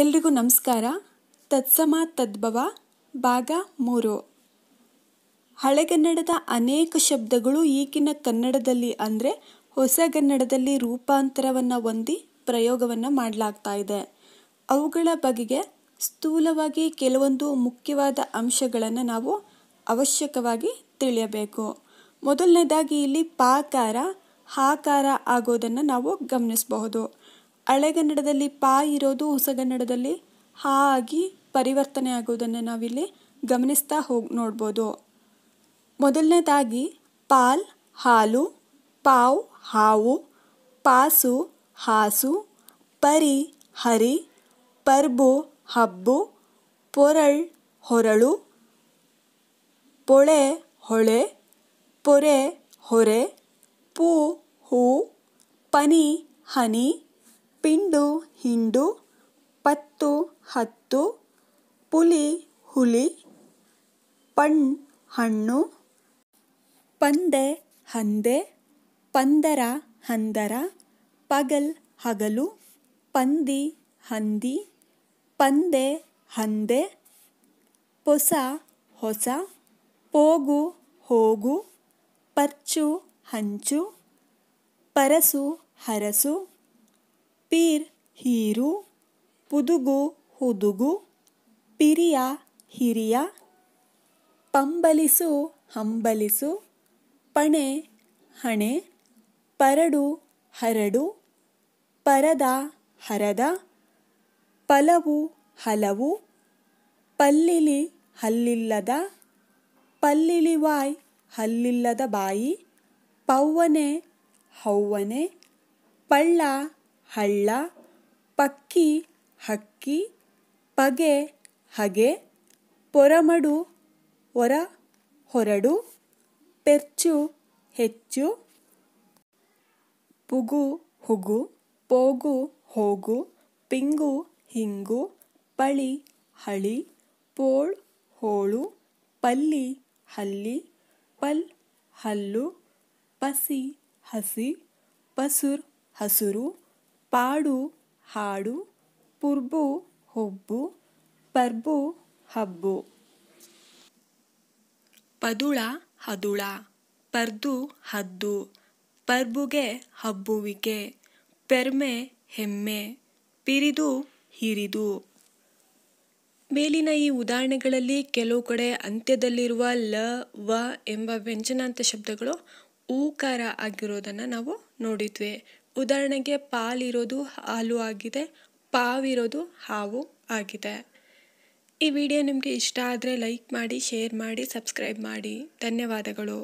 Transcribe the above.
ಎಲ್ರಿಗೂ ನಮಸ್ಕಾರ ತತ್ಸಮ ತದ್ಭವ ಭಾಗ ಮೂರು ಹಳೆಗನ್ನಡದ ಅನೇಕ ಶಬ್ದಗಳು ಈಗಿನ ಕನ್ನಡದಲ್ಲಿ ಅಂದರೆ ಹೊಸಗನ್ನಡದಲ್ಲಿ ರೂಪಾಂತರವನ್ನು ಹೊಂದಿ ಪ್ರಯೋಗವನ್ನು ಮಾಡಲಾಗ್ತಾ ಇದೆ ಅವುಗಳ ಬಗೆಗೆ ಸ್ಥೂಲವಾಗಿ ಕೆಲವೊಂದು ಮುಖ್ಯವಾದ ಅಂಶಗಳನ್ನು ನಾವು ಅವಶ್ಯಕವಾಗಿ ತಿಳಿಯಬೇಕು ಮೊದಲನೇದಾಗಿ ಇಲ್ಲಿ ಪಾಕಾರ ಹಾಕಾರ ಆಗೋದನ್ನು ನಾವು ಗಮನಿಸಬಹುದು ಹಳೆಗನ್ನಡದಲ್ಲಿ ಪಾ ಇರೋದು ಹೊಸಗನ್ನಡದಲ್ಲಿ ಹಾ ಆಗಿ ಪರಿವರ್ತನೆ ಆಗೋದನ್ನು ನಾವಿಲ್ಲಿ ಗಮನಿಸ್ತಾ ಹೋಗಿ ನೋಡ್ಬೋದು ಮೊದಲನೇದಾಗಿ ಪಾಲ್ ಹಾಲು ಪಾವ್ ಹಾವು ಪಾಸು ಹಾಸು ಪರಿ ಹರಿ ಪರ್ಬು ಹಬ್ಬು ಪೊರಳ್ ಹೊರಳು ಪೊಳೆ ಹೊಳೆ ಪೊರೆ ಹೊರೆ ಪೂ ಹೂ ಪನಿ ಹನಿ ಪಿಂಡು ಹಿಂಡು ಪತ್ತು ಹತ್ತು ಪುಲಿ ಹುಲಿ ಪಣ್ ಹಣ್ಣು ಪಂದೆ ಹಂದೆ ಪಂದರ ಹಂದರ ಪಗಲ್ ಹಗಲು ಪಂದಿ ಹಂದಿ ಪಂದೆ ಹಂದೆ ಪೊಸ ಹೊಸ ಪೋಗು ಹೋಗು ಪರ್ಚು ಹಂಚು ಪರಸು ಹರಸು ಪೀರ್ ಹೀರು ಪುದುಗು ಹುದುಗು ಪಿರಿಯ ಹಿರಿಯ ಪಂಬಲಿಸು ಹಂಬಲಿಸು ಪಣೆ ಹಣೆ ಪರಡು ಹರಡು ಪರದ ಹರದ ಪಲವು ಹಲವು ಪಲ್ಲಿಲಿ ಹಲ್ಲಿಲ್ಲದ ಪಲ್ಲಿಲಿವಾಯ್ ಹಲ್ಲಿಲ್ಲದ ಬಾಯಿ ಪವ್ವನೆ ಹೌವನೆ ಪಳ್ಳ ಹಳ್ಳ ಪಕ್ಕಿ ಹಕ್ಕಿ ಪಗೆ ಹಗೆ ಪೊರಮಡು ಹೊರ ಹೊರಡು ಪೆರ್ಚು ಹೆಚ್ಚು ಪುಗು ಹುಗು ಪೋಗು ಹೋಗು ಪಿಂಗು ಹಿಂಗು ಪಳಿ ಹಳಿ ಪೋಳ್ ಹೋಳು ಪಲ್ಲಿ ಹಲ್ಲಿ ಪಲ್ ಹಲ್ಲು ಪಸಿ ಹಸಿ ಪಸುರ್ ಹಸುರು ಪಾಡು ಹಾಡು ಪುರ್ಬು ಹೊಬ್ಬು ಪರ್ಬು ಹಬ್ಬು ಪದುಳ ಹದುಳ ಪರ್ದು ಹದ್ದು ಪರ್ಬುಗೆ ಹಬ್ಬುವಿಕೆ ಪೆರ್ಮೆ ಹೆಮ್ಮೆ ಪಿರಿದು ಹಿರಿದು ಮೇಲಿನ ಈ ಉದಾಹರಣೆಗಳಲ್ಲಿ ಕೆಲವು ಕಡೆ ಅಂತ್ಯದಲ್ಲಿರುವ ಲ ವ ಎಂಬ ವ್ಯಂಜನಾಂತ ಶಬ್ದಗಳು ಊಕಾರ ಆಗಿರೋದನ್ನು ನಾವು ನೋಡಿದ್ವಿ ಉದಾಹರಣೆಗೆ ಪಾಲಿರೋದು ಹಾಲು ಆಗಿದೆ ಪಾವಿರೋದು ಹಾವು ಆಗಿದೆ ಈ ವಿಡಿಯೋ ನಿಮಗೆ ಇಷ್ಟ ಆದರೆ ಲೈಕ್ ಮಾಡಿ ಶೇರ್ ಮಾಡಿ ಸಬ್ಸ್ಕ್ರೈಬ್ ಮಾಡಿ ಧನ್ಯವಾದಗಳು